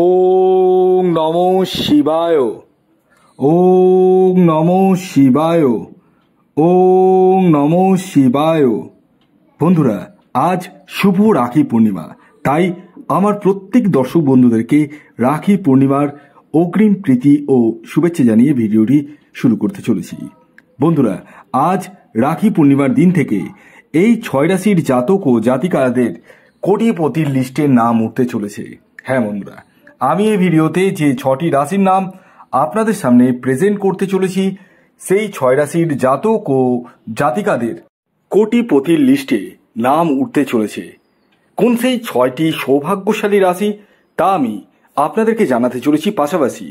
ওং নম শিবায় ওং নম শিবায় ওং নম শিবায় বন্ধুরা আজ শুভ রাখি পূর্ণিমা তাই আমার প্রত্যেক দর্শক বন্ধুদেরকে রাখি পূর্ণিমার অগ্রিম প্রীতি ও শুভেচ্ছা জানিয়ে ভিডিওটি শুরু করতে চলেছি বন্ধুরা আজ রাখি পূর্ণিমার দিন থেকে এই ছয় রাশির জাতক ও জাতিকাদের কোটিপতির লিস্টের নাম উঠতে চলেছে হ্যাঁ বন্ধুরা আমি এই ভিডিওতে যে ছটি রাশির নাম আপনাদের সামনে প্রেজেন্ট করতে চলেছি সেই ছয় রাশির জাতক ও জাতিকাদের কোটিপতির লিস্টে নাম উঠতে চলেছে কোন সেই ছয়টি সৌভাগ্যশালী রাশি তা আমি আপনাদেরকে জানাতে চলেছি পাশাপাশি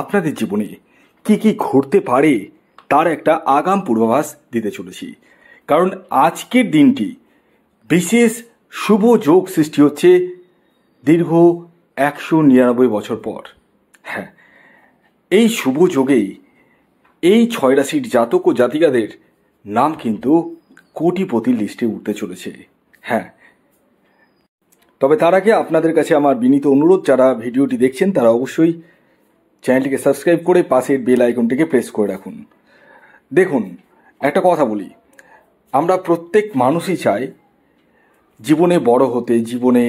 আপনাদের জীবনে কি কি ঘটতে পারে তার একটা আগাম পূর্বাভাস দিতে চলেছি কারণ আজকের দিনটি বিশেষ শুভ যোগ সৃষ্টি হচ্ছে দীর্ঘ একশো নিরানব্বই বছর পর হ্যাঁ এই শুভ যোগেই এই ছয় রাশির জাতক ও জাতিকাদের নাম কিন্তু কোটিপতির লিস্টে উঠতে চলেছে হ্যাঁ তবে তার আগে আপনাদের কাছে আমার বিনীত অনুরোধ যারা ভিডিওটি দেখছেন তারা অবশ্যই চ্যানেলটিকে সাবস্ক্রাইব করে পাশের বেল আইকনটিকে প্রেস করে রাখুন দেখুন একটা কথা বলি আমরা প্রত্যেক মানুষই চাই জীবনে বড় হতে জীবনে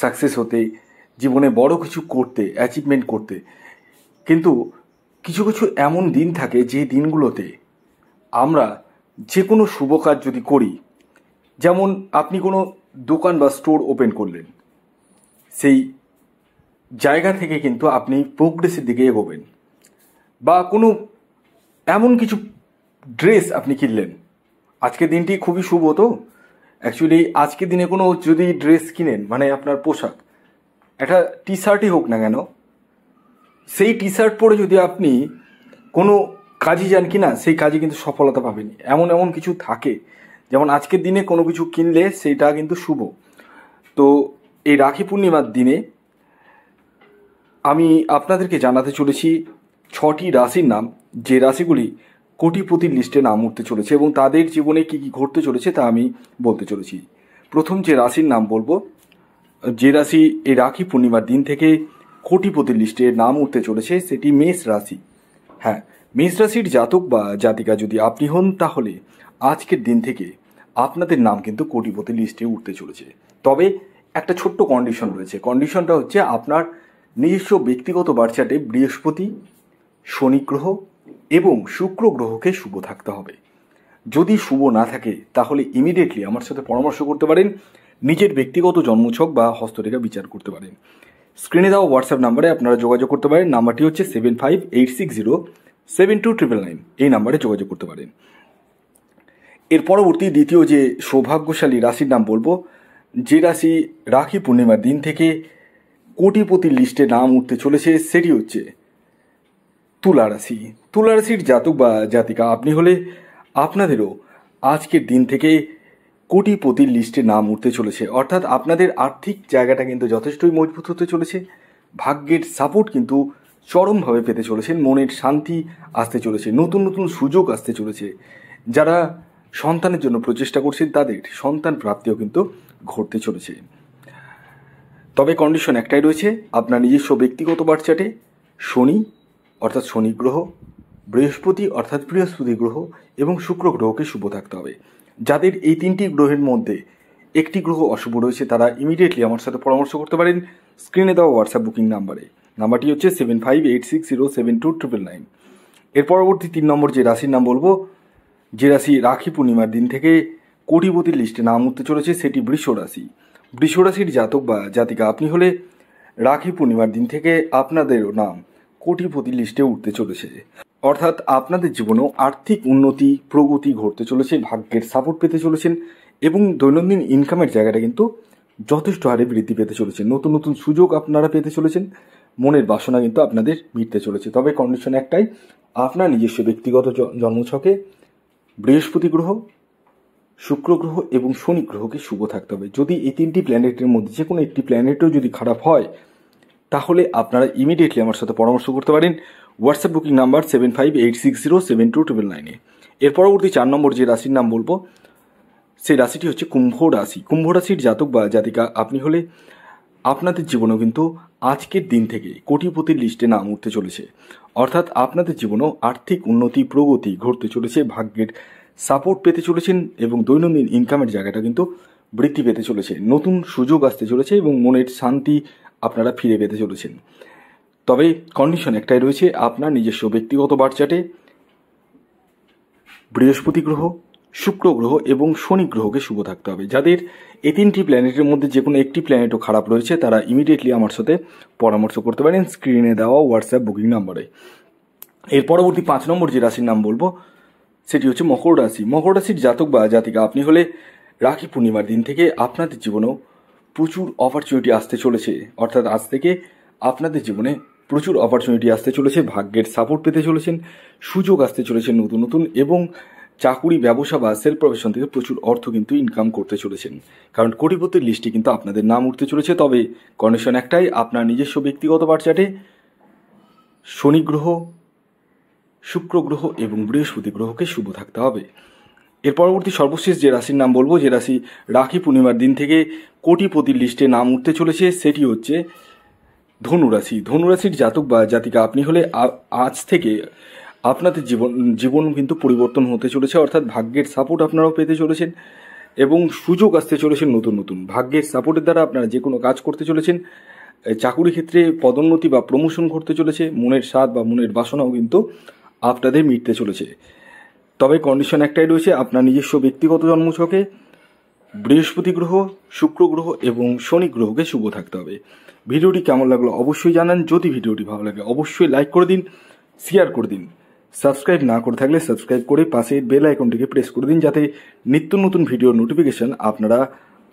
সাকসেস হতে জীবনে বড় কিছু করতে অ্যাচিভমেন্ট করতে কিন্তু কিছু কিছু এমন দিন থাকে যে দিনগুলোতে আমরা যে কোনো শুভ কাজ যদি করি যেমন আপনি কোনো দোকান বা স্টোর ওপেন করলেন সেই জায়গা থেকে কিন্তু আপনি প্রোগ্রেসের দিকে এগোবেন বা কোনো এমন কিছু ড্রেস আপনি কিনলেন আজকের দিনটি খুবই শুভ তো অ্যাকচুয়ালি আজকের দিনে কোনো যদি ড্রেস কিনেন মানে আপনার পোশাক একটা টি শার্টই হোক না কেন সেই টি শার্ট পরে যদি আপনি কোনো কাজই যান কি না সেই কাজে কিন্তু সফলতা পাবেন এমন এমন কিছু থাকে যেমন আজকের দিনে কোনো কিছু কিনলে সেইটা কিন্তু শুভ তো এই রাখি পূর্ণিমার দিনে আমি আপনাদেরকে জানাতে চলেছি ছটি রাশির নাম যে রাশিগুলি কোটিপতির লিস্টে নাম উঠতে চলেছে এবং তাদের জীবনে কি কি ঘটতে চলেছে তা আমি বলতে চলেছি প্রথম যে রাশির নাম বলবো যে রাশি এই রাখি পূর্ণিমার দিন থেকে কোটিপতি লিস্টে নাম উঠতে চলেছে সেটি মেষ রাশি হ্যাঁ মেষ রাশির জাতক বা জাতিকা যদি আপনি হন তাহলে আজকের দিন থেকে আপনাদের নাম কিন্তু কোটিপতি লিস্টে উঠতে চলেছে তবে একটা ছোট্ট কন্ডিশন রয়েছে কন্ডিশনটা হচ্ছে আপনার নিজস্ব ব্যক্তিগত বার্চাটে বৃহস্পতি শনি গ্রহ এবং শুক্র গ্রহকে শুভ থাকতে হবে যদি শুভ না থাকে তাহলে ইমিডিয়েটলি আমার সাথে পরামর্শ করতে পারেন নিজের ব্যক্তিগত জন্মছক বা হস্তরেখা বিচার করতে পারেন স্ক্রিনে দেওয়া হোয়াটসঅ্যাপ নাম্বারে আপনারা যোগাযোগ করতে পারেন নাম্বারটি হচ্ছে seven five eight six zero seven two triple nine এই নাম্বারে যোগাযোগ করতে পারেন এর পরবর্তী দ্বিতীয় যে সৌভাগ্যশালী রাশির নাম বলবো যে রাশি রাখি পূর্ণিমার দিন থেকে কোটিপতি লিস্টে নাম উঠতে চলেছে সেটি হচ্ছে তুলা রাশি তুলা রাশির জাতক বা জাতিকা আপনি হলে আপনাদেরও আজকের দিন থেকে কোটিপতির লিস্টে নাম উঠতে চলেছে অর্থাৎ আপনাদের আর্থিক জায়গাটা কিন্তু যথেষ্টই মজবুত হতে চলেছে ভাগ্যের সাপোর্ট কিন্তু চরমভাবে পেতে চলেছেন মনের শান্তি আসতে চলেছে নতুন নতুন সুযোগ আসতে চলেছে যারা সন্তানের জন্য প্রচেষ্টা করছেন তাদের সন্তান প্রাপ্তিও কিন্তু ঘটতে চলেছে তবে কন্ডিশন একটাই রয়েছে আপনার নিজস্ব ব্যক্তিগত বার্চাটে শনি অর্থাৎ শনি গ্রহ বৃহস্পতি অর্থাৎ বৃহস্পতি গ্রহ এবং শুক্র গ্রহকে শুভ থাকতে হবে যাদের এই তিনটি গ্রহের মধ্যে একটি গ্রহ অশুভ রয়েছে তারা ইমিডিয়েটলি আমার সাথে পরামর্শ করতে পারেন স্ক্রিনে দেওয়া হোয়াটসঅ্যাপ বুকিং নাম্বারে নাম্বারটি হচ্ছে seven five eight six zero seven two triple nine এর পরবর্তী তিন নম্বর যে রাশির নাম বলবো যে রাশি রাখি পূর্ণিমার দিন থেকে কোটিপতির লিস্টে নাম উঠতে চলেছে সেটি বৃষ রাশি বৃষ রাশির জাতক বা জাতিকা আপনি হলে রাখি পূর্ণিমার দিন থেকে আপনাদেরও নাম কোটিপতির লিস্টে উঠতে চলেছে অর্থাৎ আপনাদের জীবনেও আর্থিক উন্নতি প্রগতি ঘটতে চলেছে ভাগ্যের সাপোর্ট পেতে চলেছেন এবং দৈনন্দিন ইনকামের জায়গাটা কিন্তু যথেষ্ট হারে বৃদ্ধি পেতে চলেছে নতুন নতুন সুযোগ আপনারা পেতে চলেছেন মনের বাসনা কিন্তু আপনাদের মিটতে চলেছে তবে কন্ডিশন একটাই আপনার নিজস্ব ব্যক্তিগত জন্মছকে বৃহস্পতি গ্রহ শুক্র গ্রহ এবং শনি গ্রহকে শুভ থাকতে হবে যদি এই তিনটি প্ল্যানেটের মধ্যে যে কোনো একটি প্ল্যানেটও যদি খারাপ হয় তাহলে আপনারা ইমিডিয়েটলি আমার সাথে পরামর্শ করতে পারেন WhatsApp booking number seven five eight six zero seven two triple নাইনে এর পরবর্তী চার নম্বর যে রাশির নাম বলবো সেই রাশিটি হচ্ছে কুম্ভ রাশি কুম্ভ রাশির জাতক বা জাতিকা আপনি হলে আপনাদের জীবনেও কিন্তু আজকের দিন থেকে কোটিপতির লিস্টে নাম উঠতে চলেছে অর্থাৎ আপনাদের জীবনেও আর্থিক উন্নতি প্রগতি ঘটতে চলেছে ভাগ্যের সাপোর্ট পেতে চলেছেন এবং দৈনন্দিন ইনকামের জায়গাটা কিন্তু বৃদ্ধি পেতে চলেছে নতুন সুযোগ আসতে চলেছে এবং মনের শান্তি আপনারা ফিরে পেতে চলেছেন তবে কন্ডিশন একটাই রয়েছে আপনার নিজস্ব ব্যক্তিগত বার্চাটে বৃহস্পতি গ্রহ শুক্র গ্রহ এবং শনি গ্রহকে শুভ থাকতে হবে যাদের এই তিনটি প্ল্যানেটের মধ্যে যে কোনো একটি প্ল্যানেটও খারাপ রয়েছে তারা ইমিডিয়েটলি আমার সাথে পরামর্শ করতে পারেন স্ক্রিনে দেওয়া হোয়াটসঅ্যাপ বুকিং নম্বরে এর পরবর্তী পাঁচ নম্বর যে রাশির নাম বলবো সেটি হচ্ছে মকর রাশি মকর রাশির জাতক বা জাতিকা আপনি হলে রাখি পূর্ণিমার দিন থেকে আপনাদের জীবনেও প্রচুর অপরচুনিটি আসতে চলেছে অর্থাৎ আজ থেকে আপনাদের জীবনে প্রচুর অপরচুনিটি আসতে চলেছে ভাগ্যের সাপোর্ট পেতে চলেছেন সুযোগ আসতে চলেছেন নতুন নতুন এবং চাকুরি ব্যবসা বা সেলফ প্রফেশন থেকে প্রচুর অর্থ কিন্তু ইনকাম করতে চলেছেন কারণ কোটিপতির লিস্টে কিন্তু আপনাদের নাম উঠতে চলেছে তবে কন্ডিশন একটাই আপনার নিজস্ব ব্যক্তিগত বার্চাটে শনি গ্রহ শুক্র গ্রহ এবং বৃহস্পতি গ্রহকে শুভ থাকতে হবে এর পরবর্তী সর্বশেষ যে রাশির নাম বলবো যে রাশি রাখি পূর্ণিমার দিন থেকে কোটিপতির লিস্টে নাম উঠতে চলেছে সেটি হচ্ছে ধনুরাশি ধনুরাশির জাতক বা জাতিকা আপনি হলে আজ থেকে আপনাদের জীবন জীবন কিন্তু পরিবর্তন হতে চলেছে অর্থাৎ ভাগ্যের সাপোর্ট আপনারাও পেতে চলেছেন এবং সুযোগ আসতে চলেছেন নতুন নতুন ভাগ্যের সাপোর্টের দ্বারা আপনারা যে কোনো কাজ করতে চলেছেন চাকুরি ক্ষেত্রে পদোন্নতি বা প্রমোশন ঘটতে চলেছে মনের স্বাদ বা মনের বাসনাও কিন্তু আপনাদের মিটতে চলেছে তবে কন্ডিশন একটাই রয়েছে আপনার নিজস্ব ব্যক্তিগত জন্মছকে বৃহস্পতি গ্রহ শুক্র গ্রহ এবং শনি গ্রহকে শুভ থাকতে হবে ভিডিওটি কেমন লাগলো অবশ্যই জানান যদি ভিডিওটি ভালো লাগে অবশ্যই লাইক করে দিন শেয়ার করে দিন সাবস্ক্রাইব না করে থাকলে সাবস্ক্রাইব করে পাশে বেল আইকনটিকে প্রেস করে দিন যাতে নিত্য নতুন ভিডিওর নোটিফিকেশান আপনারা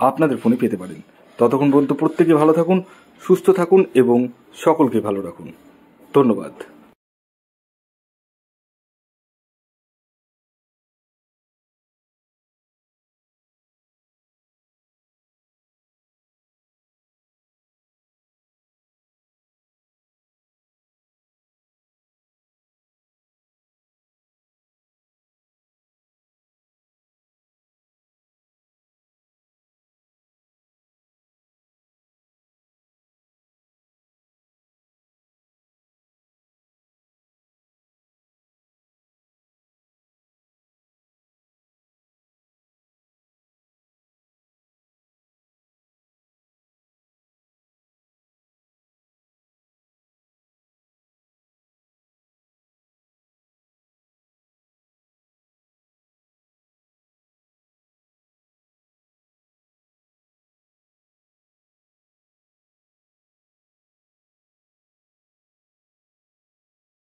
আপনাদের ফোনে পেতে পারেন ততক্ষণ পর্যন্ত প্রত্যেকে ভালো থাকুন সুস্থ থাকুন এবং সকলকে ভালো রাখুন ধন্যবাদ